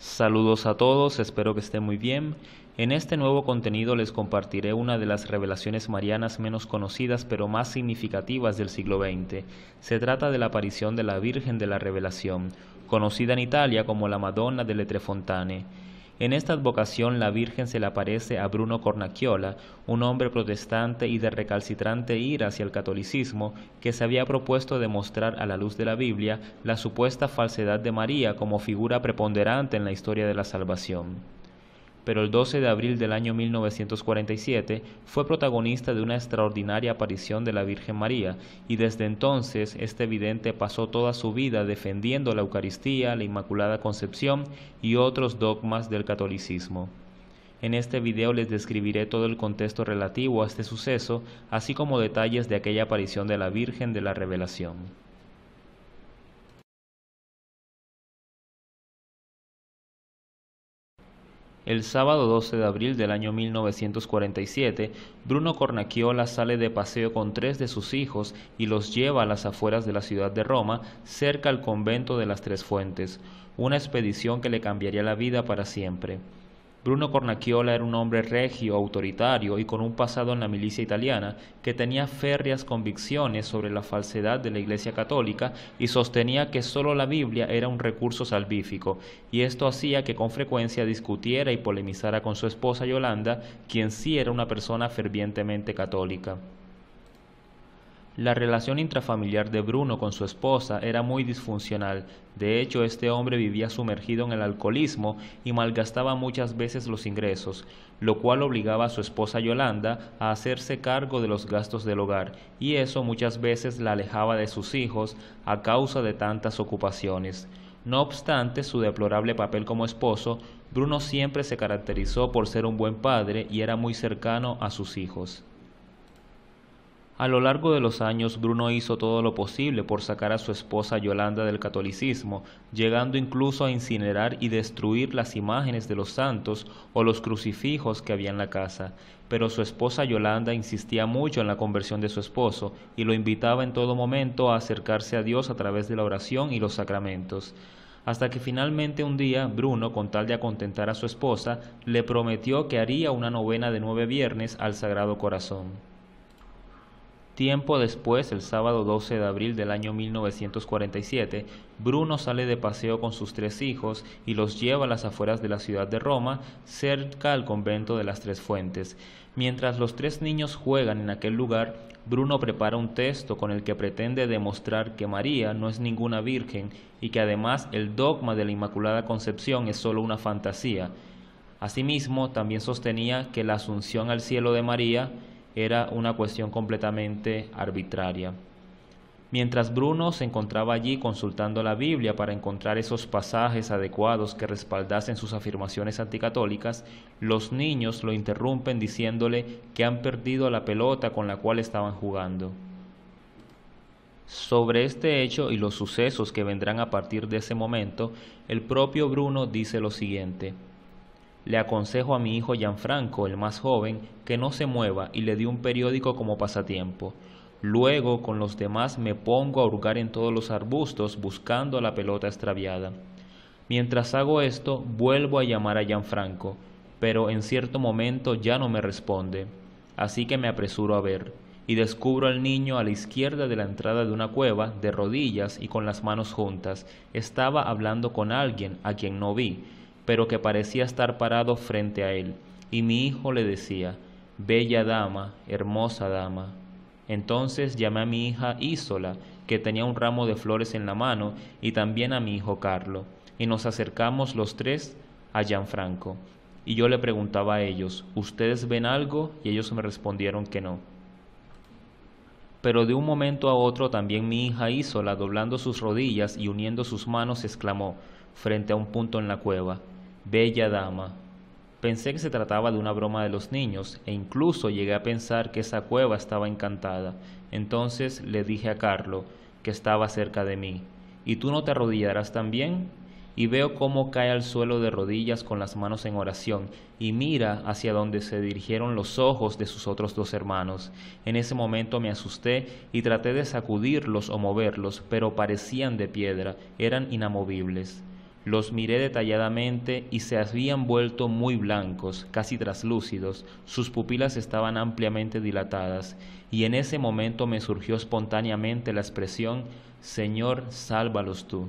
Saludos a todos, espero que estén muy bien. En este nuevo contenido les compartiré una de las revelaciones marianas menos conocidas pero más significativas del siglo XX. Se trata de la aparición de la Virgen de la Revelación, conocida en Italia como la Madonna delle Tre Fontane. En esta advocación la Virgen se le aparece a Bruno Cornacchiola, un hombre protestante y de recalcitrante ira hacia el catolicismo, que se había propuesto demostrar a la luz de la Biblia la supuesta falsedad de María como figura preponderante en la historia de la salvación pero el 12 de abril del año 1947 fue protagonista de una extraordinaria aparición de la Virgen María y desde entonces este vidente pasó toda su vida defendiendo la Eucaristía, la Inmaculada Concepción y otros dogmas del catolicismo. En este video les describiré todo el contexto relativo a este suceso, así como detalles de aquella aparición de la Virgen de la Revelación. El sábado 12 de abril del año 1947, Bruno Cornacchiola sale de paseo con tres de sus hijos y los lleva a las afueras de la ciudad de Roma, cerca al convento de las Tres Fuentes, una expedición que le cambiaría la vida para siempre. Bruno Cornacchiola era un hombre regio, autoritario y con un pasado en la milicia italiana que tenía férreas convicciones sobre la falsedad de la Iglesia Católica y sostenía que solo la Biblia era un recurso salvífico, y esto hacía que con frecuencia discutiera y polemizara con su esposa Yolanda, quien sí era una persona fervientemente católica. La relación intrafamiliar de Bruno con su esposa era muy disfuncional. De hecho, este hombre vivía sumergido en el alcoholismo y malgastaba muchas veces los ingresos, lo cual obligaba a su esposa Yolanda a hacerse cargo de los gastos del hogar, y eso muchas veces la alejaba de sus hijos a causa de tantas ocupaciones. No obstante su deplorable papel como esposo, Bruno siempre se caracterizó por ser un buen padre y era muy cercano a sus hijos. A lo largo de los años, Bruno hizo todo lo posible por sacar a su esposa Yolanda del catolicismo, llegando incluso a incinerar y destruir las imágenes de los santos o los crucifijos que había en la casa. Pero su esposa Yolanda insistía mucho en la conversión de su esposo y lo invitaba en todo momento a acercarse a Dios a través de la oración y los sacramentos hasta que finalmente un día Bruno, con tal de acontentar a su esposa, le prometió que haría una novena de nueve viernes al Sagrado Corazón. Tiempo después, el sábado 12 de abril del año 1947, Bruno sale de paseo con sus tres hijos y los lleva a las afueras de la ciudad de Roma, cerca al convento de las Tres Fuentes. Mientras los tres niños juegan en aquel lugar, Bruno prepara un texto con el que pretende demostrar que María no es ninguna virgen y que además el dogma de la Inmaculada Concepción es solo una fantasía. Asimismo, también sostenía que la asunción al cielo de María era una cuestión completamente arbitraria. Mientras Bruno se encontraba allí consultando la Biblia para encontrar esos pasajes adecuados que respaldasen sus afirmaciones anticatólicas, los niños lo interrumpen diciéndole que han perdido la pelota con la cual estaban jugando. Sobre este hecho y los sucesos que vendrán a partir de ese momento, el propio Bruno dice lo siguiente. Le aconsejo a mi hijo Gianfranco, el más joven, que no se mueva y le di un periódico como pasatiempo. Luego, con los demás, me pongo a hurgar en todos los arbustos buscando la pelota extraviada. Mientras hago esto, vuelvo a llamar a Gianfranco, pero en cierto momento ya no me responde. Así que me apresuro a ver, y descubro al niño a la izquierda de la entrada de una cueva, de rodillas y con las manos juntas. Estaba hablando con alguien, a quien no vi, pero que parecía estar parado frente a él. Y mi hijo le decía, Bella dama, hermosa dama. Entonces llamé a mi hija Isola, que tenía un ramo de flores en la mano, y también a mi hijo Carlo, y nos acercamos los tres a Gianfranco. Y yo le preguntaba a ellos, ¿ustedes ven algo? Y ellos me respondieron que no. Pero de un momento a otro también mi hija Isola, doblando sus rodillas y uniendo sus manos, exclamó, frente a un punto en la cueva, Bella dama, pensé que se trataba de una broma de los niños e incluso llegué a pensar que esa cueva estaba encantada. Entonces le dije a Carlo que estaba cerca de mí, ¿y tú no te arrodillarás también? Y veo cómo cae al suelo de rodillas con las manos en oración y mira hacia donde se dirigieron los ojos de sus otros dos hermanos. En ese momento me asusté y traté de sacudirlos o moverlos, pero parecían de piedra, eran inamovibles. Los miré detalladamente y se habían vuelto muy blancos, casi traslúcidos, sus pupilas estaban ampliamente dilatadas, y en ese momento me surgió espontáneamente la expresión, Señor, sálvalos tú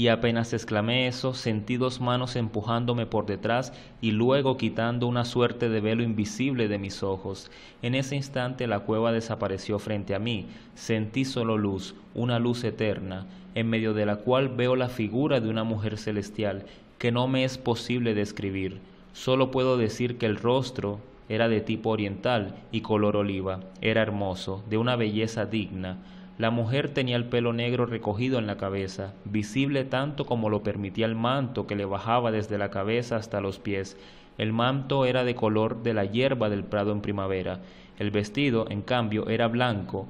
y apenas exclamé eso, sentí dos manos empujándome por detrás y luego quitando una suerte de velo invisible de mis ojos. En ese instante la cueva desapareció frente a mí. Sentí solo luz, una luz eterna, en medio de la cual veo la figura de una mujer celestial que no me es posible describir. Solo puedo decir que el rostro era de tipo oriental y color oliva. Era hermoso, de una belleza digna la mujer tenía el pelo negro recogido en la cabeza, visible tanto como lo permitía el manto que le bajaba desde la cabeza hasta los pies. El manto era de color de la hierba del prado en primavera. El vestido, en cambio, era blanco,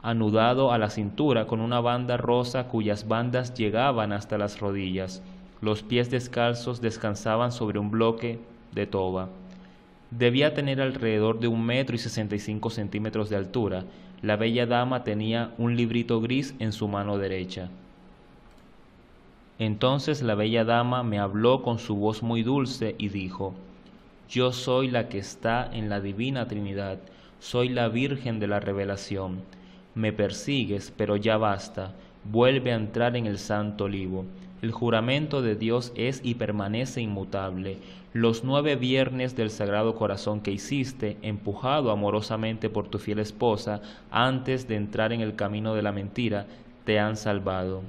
anudado a la cintura con una banda rosa cuyas bandas llegaban hasta las rodillas. Los pies descalzos descansaban sobre un bloque de toba. Debía tener alrededor de un metro y sesenta y cinco centímetros de altura. La bella dama tenía un librito gris en su mano derecha. Entonces la bella dama me habló con su voz muy dulce y dijo, Yo soy la que está en la Divina Trinidad, soy la Virgen de la Revelación. Me persigues, pero ya basta, vuelve a entrar en el Santo Olivo. El juramento de Dios es y permanece inmutable. Los nueve viernes del Sagrado Corazón que hiciste, empujado amorosamente por tu fiel esposa, antes de entrar en el camino de la mentira, te han salvado.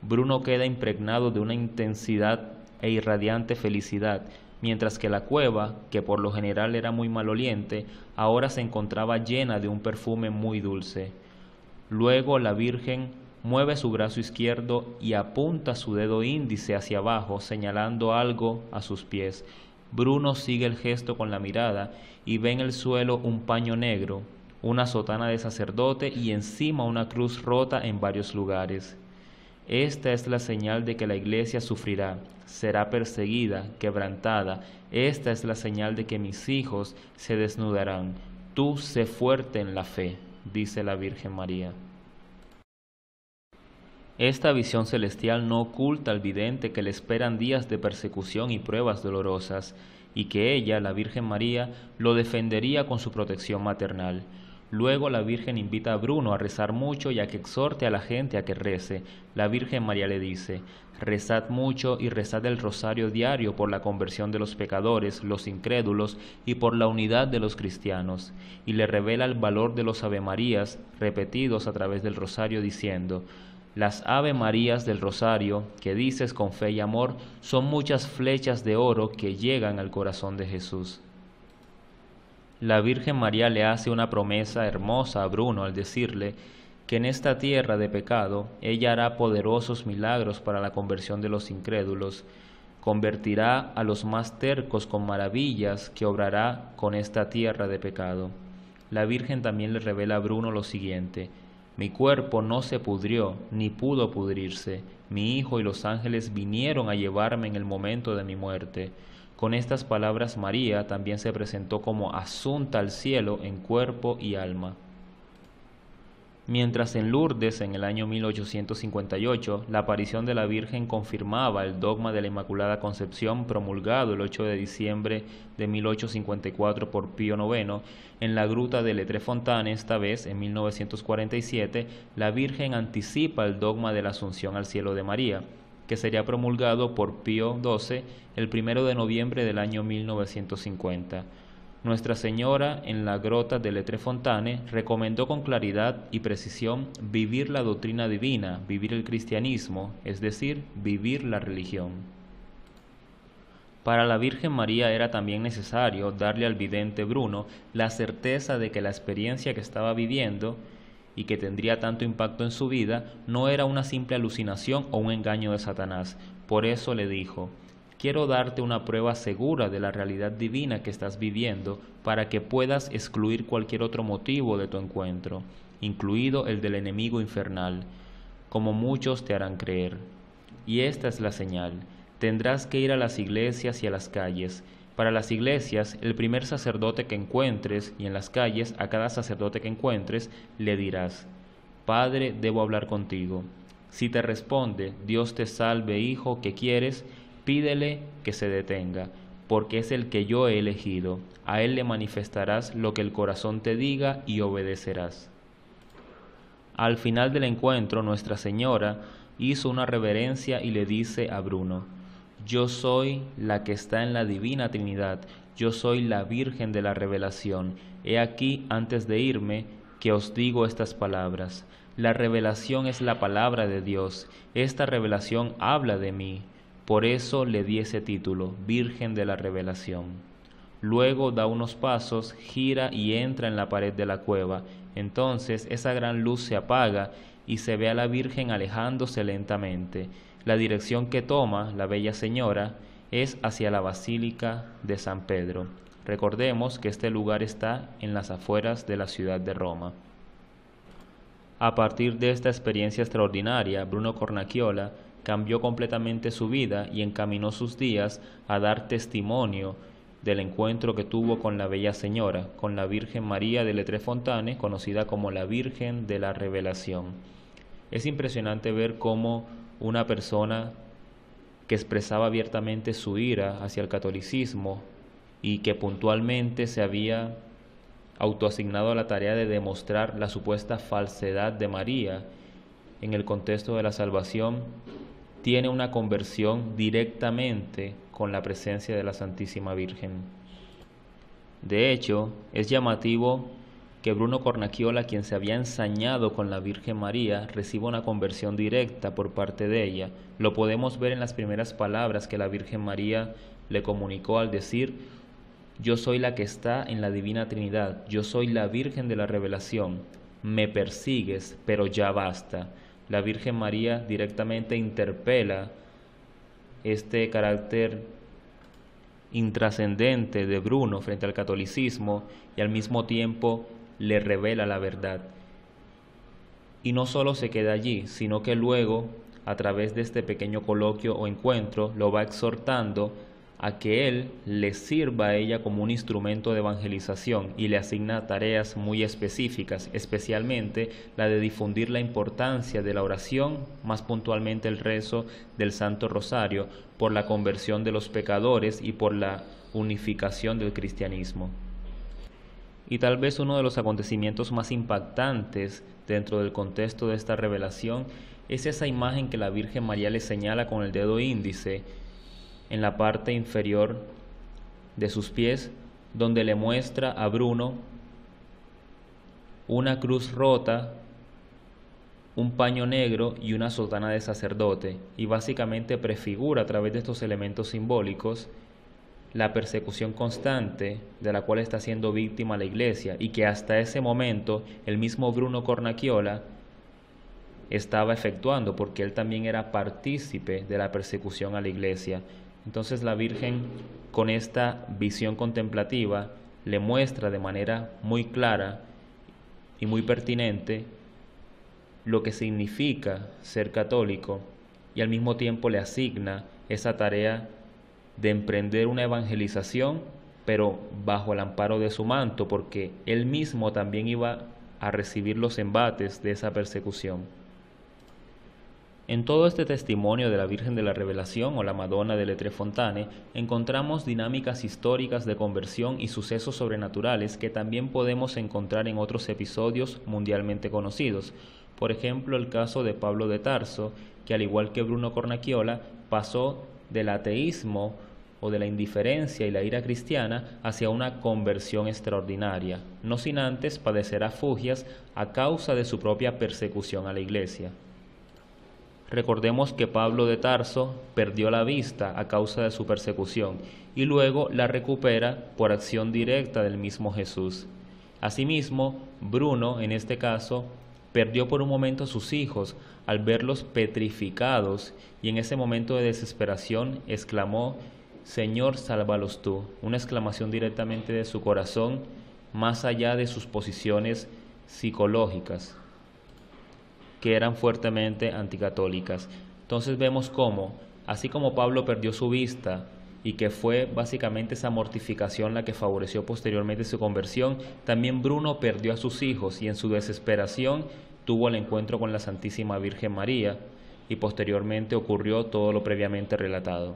Bruno queda impregnado de una intensidad e irradiante felicidad, mientras que la cueva, que por lo general era muy maloliente, ahora se encontraba llena de un perfume muy dulce. Luego la Virgen mueve su brazo izquierdo y apunta su dedo índice hacia abajo señalando algo a sus pies. Bruno sigue el gesto con la mirada y ve en el suelo un paño negro, una sotana de sacerdote y encima una cruz rota en varios lugares. Esta es la señal de que la iglesia sufrirá, será perseguida, quebrantada. Esta es la señal de que mis hijos se desnudarán. Tú sé fuerte en la fe, dice la Virgen María. Esta visión celestial no oculta al vidente que le esperan días de persecución y pruebas dolorosas, y que ella, la Virgen María, lo defendería con su protección maternal. Luego la Virgen invita a Bruno a rezar mucho y a que exhorte a la gente a que rece. La Virgen María le dice, rezad mucho y rezad el rosario diario por la conversión de los pecadores, los incrédulos y por la unidad de los cristianos. Y le revela el valor de los Ave repetidos a través del rosario diciendo, las Ave Marías del Rosario, que dices con fe y amor, son muchas flechas de oro que llegan al corazón de Jesús. La Virgen María le hace una promesa hermosa a Bruno al decirle que en esta tierra de pecado ella hará poderosos milagros para la conversión de los incrédulos, convertirá a los más tercos con maravillas que obrará con esta tierra de pecado. La Virgen también le revela a Bruno lo siguiente, mi cuerpo no se pudrió, ni pudo pudrirse. Mi hijo y los ángeles vinieron a llevarme en el momento de mi muerte. Con estas palabras María también se presentó como asunta al cielo en cuerpo y alma. Mientras en Lourdes, en el año 1858, la aparición de la Virgen confirmaba el dogma de la Inmaculada Concepción promulgado el 8 de diciembre de 1854 por Pío IX, en la gruta de Letre esta vez en 1947, la Virgen anticipa el dogma de la Asunción al Cielo de María, que sería promulgado por Pío XII el 1 de noviembre del año 1950. Nuestra Señora, en la grota de Letre Fontane, recomendó con claridad y precisión vivir la doctrina divina, vivir el cristianismo, es decir, vivir la religión. Para la Virgen María era también necesario darle al vidente Bruno la certeza de que la experiencia que estaba viviendo y que tendría tanto impacto en su vida no era una simple alucinación o un engaño de Satanás. Por eso le dijo, quiero darte una prueba segura de la realidad divina que estás viviendo para que puedas excluir cualquier otro motivo de tu encuentro, incluido el del enemigo infernal, como muchos te harán creer. Y esta es la señal. Tendrás que ir a las iglesias y a las calles. Para las iglesias, el primer sacerdote que encuentres, y en las calles, a cada sacerdote que encuentres, le dirás, Padre, debo hablar contigo. Si te responde, Dios te salve, hijo, que quieres, pídele que se detenga, porque es el que yo he elegido. A él le manifestarás lo que el corazón te diga y obedecerás. Al final del encuentro, Nuestra Señora hizo una reverencia y le dice a Bruno, Yo soy la que está en la Divina Trinidad, yo soy la Virgen de la Revelación. He aquí, antes de irme, que os digo estas palabras. La revelación es la palabra de Dios, esta revelación habla de mí. Por eso le di ese título, Virgen de la Revelación. Luego da unos pasos, gira y entra en la pared de la cueva. Entonces esa gran luz se apaga y se ve a la Virgen alejándose lentamente. La dirección que toma la Bella Señora es hacia la Basílica de San Pedro. Recordemos que este lugar está en las afueras de la ciudad de Roma. A partir de esta experiencia extraordinaria, Bruno Cornacchiola cambió completamente su vida y encaminó sus días a dar testimonio del encuentro que tuvo con la Bella Señora, con la Virgen María de Letre conocida como la Virgen de la Revelación. Es impresionante ver cómo una persona que expresaba abiertamente su ira hacia el catolicismo y que puntualmente se había autoasignado a la tarea de demostrar la supuesta falsedad de María en el contexto de la salvación tiene una conversión directamente con la presencia de la Santísima Virgen. De hecho, es llamativo que Bruno Cornaquiola, quien se había ensañado con la Virgen María, reciba una conversión directa por parte de ella. Lo podemos ver en las primeras palabras que la Virgen María le comunicó al decir, yo soy la que está en la Divina Trinidad, yo soy la Virgen de la Revelación, me persigues, pero ya basta. La Virgen María directamente interpela este carácter intrascendente de Bruno frente al catolicismo y al mismo tiempo le revela la verdad. Y no solo se queda allí, sino que luego, a través de este pequeño coloquio o encuentro, lo va exhortando a que él le sirva a ella como un instrumento de evangelización y le asigna tareas muy específicas, especialmente la de difundir la importancia de la oración, más puntualmente el rezo del Santo Rosario, por la conversión de los pecadores y por la unificación del cristianismo. Y tal vez uno de los acontecimientos más impactantes dentro del contexto de esta revelación es esa imagen que la Virgen María le señala con el dedo índice en la parte inferior de sus pies, donde le muestra a Bruno una cruz rota, un paño negro y una sotana de sacerdote, y básicamente prefigura a través de estos elementos simbólicos la persecución constante de la cual está siendo víctima la iglesia y que hasta ese momento el mismo Bruno Cornaquiola estaba efectuando porque él también era partícipe de la persecución a la iglesia. Entonces la Virgen con esta visión contemplativa le muestra de manera muy clara y muy pertinente lo que significa ser católico y al mismo tiempo le asigna esa tarea de emprender una evangelización, pero bajo el amparo de su manto, porque él mismo también iba a recibir los embates de esa persecución. En todo este testimonio de la Virgen de la Revelación o la Madonna de Letre Fontane, encontramos dinámicas históricas de conversión y sucesos sobrenaturales que también podemos encontrar en otros episodios mundialmente conocidos. Por ejemplo, el caso de Pablo de Tarso, que al igual que Bruno Cornaquiola, pasó del ateísmo o de la indiferencia y la ira cristiana hacia una conversión extraordinaria, no sin antes padecer afugias a causa de su propia persecución a la Iglesia. Recordemos que Pablo de Tarso perdió la vista a causa de su persecución y luego la recupera por acción directa del mismo Jesús. Asimismo, Bruno, en este caso, perdió por un momento a sus hijos al verlos petrificados y en ese momento de desesperación exclamó, Señor, sálvalos tú, una exclamación directamente de su corazón, más allá de sus posiciones psicológicas que eran fuertemente anticatólicas. Entonces vemos cómo, así como Pablo perdió su vista y que fue básicamente esa mortificación la que favoreció posteriormente su conversión, también Bruno perdió a sus hijos y en su desesperación tuvo el encuentro con la Santísima Virgen María y posteriormente ocurrió todo lo previamente relatado.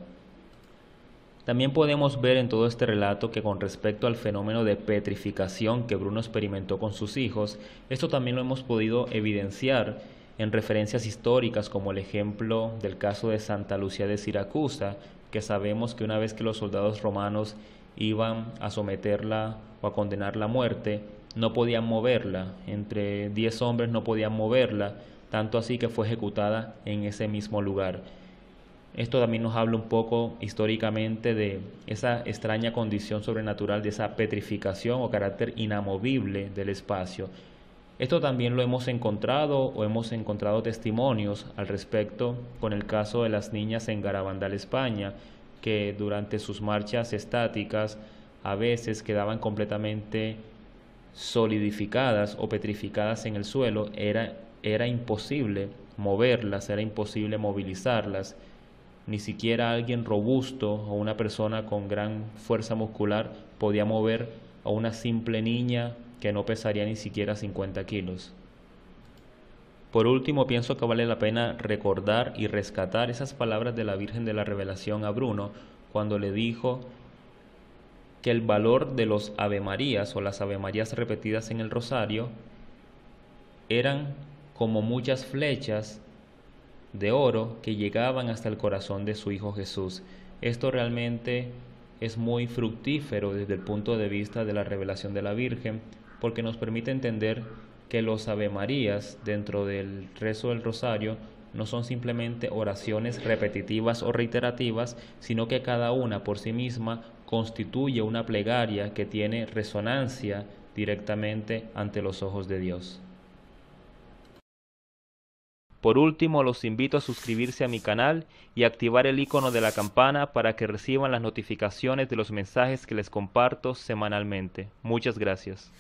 También podemos ver en todo este relato que con respecto al fenómeno de petrificación que Bruno experimentó con sus hijos, esto también lo hemos podido evidenciar en referencias históricas como el ejemplo del caso de Santa Lucía de Siracusa, que sabemos que una vez que los soldados romanos iban a someterla o a condenarla a muerte, no podían moverla, entre 10 hombres no podían moverla, tanto así que fue ejecutada en ese mismo lugar. Esto también nos habla un poco históricamente de esa extraña condición sobrenatural, de esa petrificación o carácter inamovible del espacio. Esto también lo hemos encontrado o hemos encontrado testimonios al respecto con el caso de las niñas en Garabandal, España, que durante sus marchas estáticas a veces quedaban completamente solidificadas o petrificadas en el suelo, era, imposible moverlas, era imposible movilizarlas ni siquiera alguien robusto o una persona con gran fuerza muscular podía mover a una simple niña que no pesaría ni siquiera 50 kilos. Por último, pienso que vale la pena recordar y rescatar esas palabras de la Virgen de la Revelación a Bruno cuando le dijo que el valor de los Ave Marías o las Ave Marías repetidas en el rosario eran como muchas flechas de oro que llegaban hasta el corazón de su Hijo Jesús. Esto realmente es muy fructífero desde el punto de vista de la revelación de la Virgen, porque nos permite entender que los Ave Marías dentro del rezo del rosario no son simplemente oraciones repetitivas o reiterativas, sino que cada una por sí misma constituye una plegaria que tiene resonancia directamente ante los ojos de Dios. Por último, los invito a suscribirse a mi canal y activar el icono de la campana para que reciban las notificaciones de los mensajes que les comparto semanalmente. Muchas gracias.